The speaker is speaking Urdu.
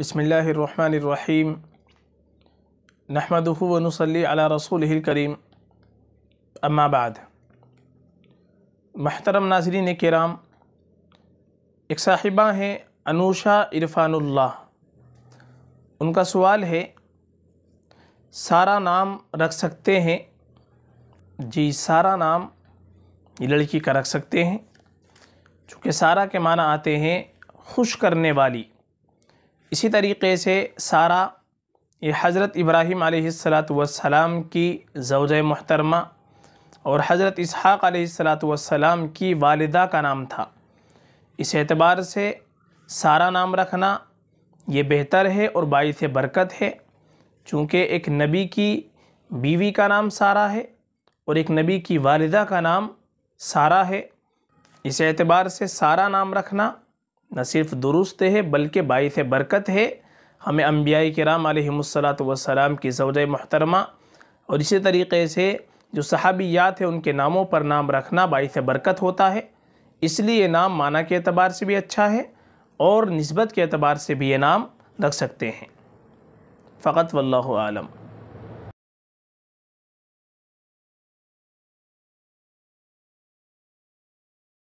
بسم اللہ الرحمن الرحیم و نصلی علی رسوله الكریم اما بعد محترم ناظرین کرام ایک صاحبہ ہیں انوشا عرفان اللہ ان کا سوال ہے سارا نام رکھ سکتے ہیں جی سارا نام یہ لڑکی کا رکھ سکتے ہیں چونکہ سارا کے معنی آتے ہیں خوش کرنے والی اسی طریقے سے سارا یہ حضرت ابراہیم علیہ السلام کی زوجہ محترمہ اور حضرت اسحاق علیہ السلام کی والدہ کا نام تھا اس اعتبار سے سارا نام رکھنا یہ بہتر ہے اور باعث برکت ہے چونکہ ایک نبی کی بیوی کا نام سارا ہے اور ایک نبی کی والدہ کا نام سارا ہے اس اعتبار سے سارا نام رکھنا نہ صرف درست ہے بلکہ باعث برکت ہے ہمیں انبیاء کرام علیہ السلام کی زوجہ محترمہ اور اسی طریقے سے جو صحابیات ہیں ان کے ناموں پر نام رکھنا باعث برکت ہوتا ہے اس لیے یہ نام معنی کے اعتبار سے بھی اچھا ہے اور نسبت کے اعتبار سے بھی یہ نام رکھ سکتے ہیں فقط واللہ عالم